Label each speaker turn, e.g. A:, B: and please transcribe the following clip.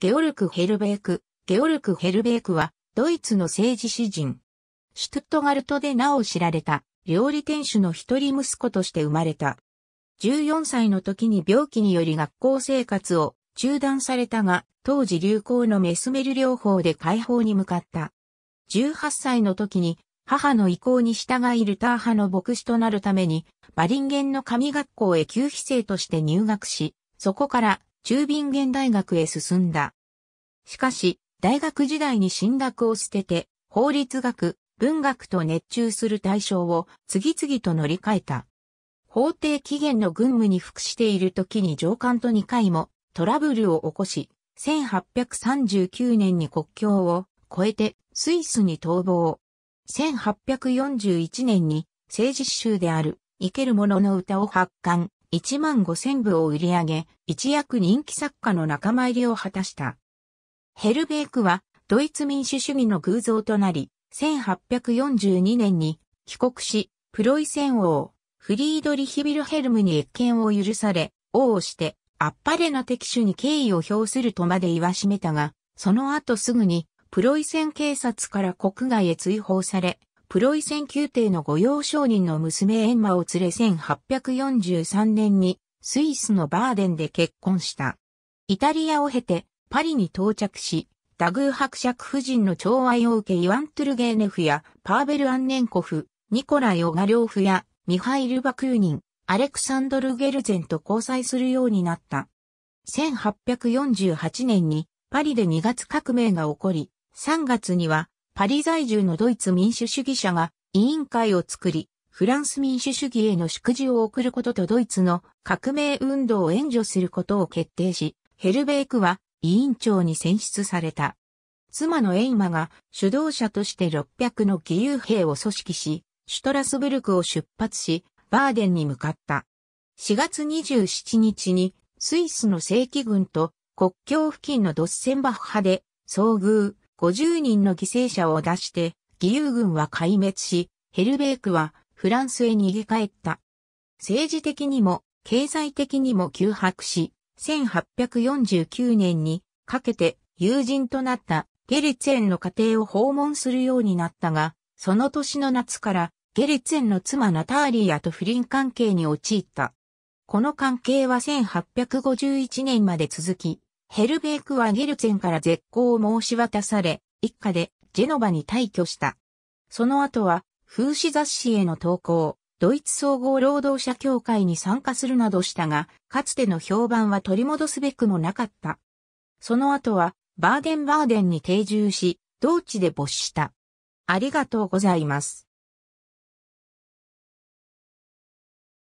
A: ゲオルク・ヘルベーク。ゲオルク・ヘルベークは、ドイツの政治詩人。シュトゥットガルトで名を知られた、料理店主の一人息子として生まれた。14歳の時に病気により学校生活を中断されたが、当時流行のメスメル療法で解放に向かった。18歳の時に、母の意向に従いルター派の牧師となるために、バリンゲンの神学校へ旧飛生として入学し、そこから中瓶現大学へ進んだ。しかし、大学時代に進学を捨てて、法律学、文学と熱中する対象を次々と乗り換えた。法定期限の軍務に服している時に上官と2回もトラブルを起こし、1839年に国境を越えてスイスに逃亡。1841年に政治集である生ける者の歌を発刊。1万5000部を売り上げ、一躍人気作家の仲間入りを果たした。ヘルベークは、ドイツ民主主義の偶像となり、1842年に帰国し、プロイセン王、フリードリヒビルヘルムに越権を許され、王をして、あっぱれな敵手に敬意を表するとまで言わしめたが、その後すぐに、プロイセン警察から国外へ追放され、プロイセン宮廷の御用商人の娘エンマを連れ1843年にスイスのバーデンで結婚した。イタリアを経てパリに到着し、ダグー伯爵夫人の寵愛を受けイワン・トゥルゲーネフやパーベル・アンネンコフ、ニコライ・オガリョーフやミハイル・バクーニン、アレクサンドル・ゲルゼンと交際するようになった。1848年にパリで2月革命が起こり、3月にはパリ在住のドイツ民主主義者が委員会を作り、フランス民主主義への祝辞を送ることとドイツの革命運動を援助することを決定し、ヘルベークは委員長に選出された。妻のエイマが主導者として600の義勇兵を組織し、シュトラスブルクを出発し、バーデンに向かった。4月27日にスイスの正規軍と国境付近のドッセンバッハで遭遇、50人の犠牲者を出して、義勇軍は壊滅し、ヘルベークはフランスへ逃げ帰った。政治的にも経済的にも急迫し、1849年にかけて友人となったゲリツェンの家庭を訪問するようになったが、その年の夏からゲリツェンの妻ナターリアと不倫関係に陥った。この関係は1851年まで続き、ヘルベークはゲルツェンから絶好を申し渡され、一家でジェノバに退去した。その後は、風刺雑誌への投稿、ドイツ総合労働者協会に参加するなどしたが、かつての評判は取り戻すべくもなかった。その後は、バーデンバーデンに定住し、同地で没した。ありがとうございます。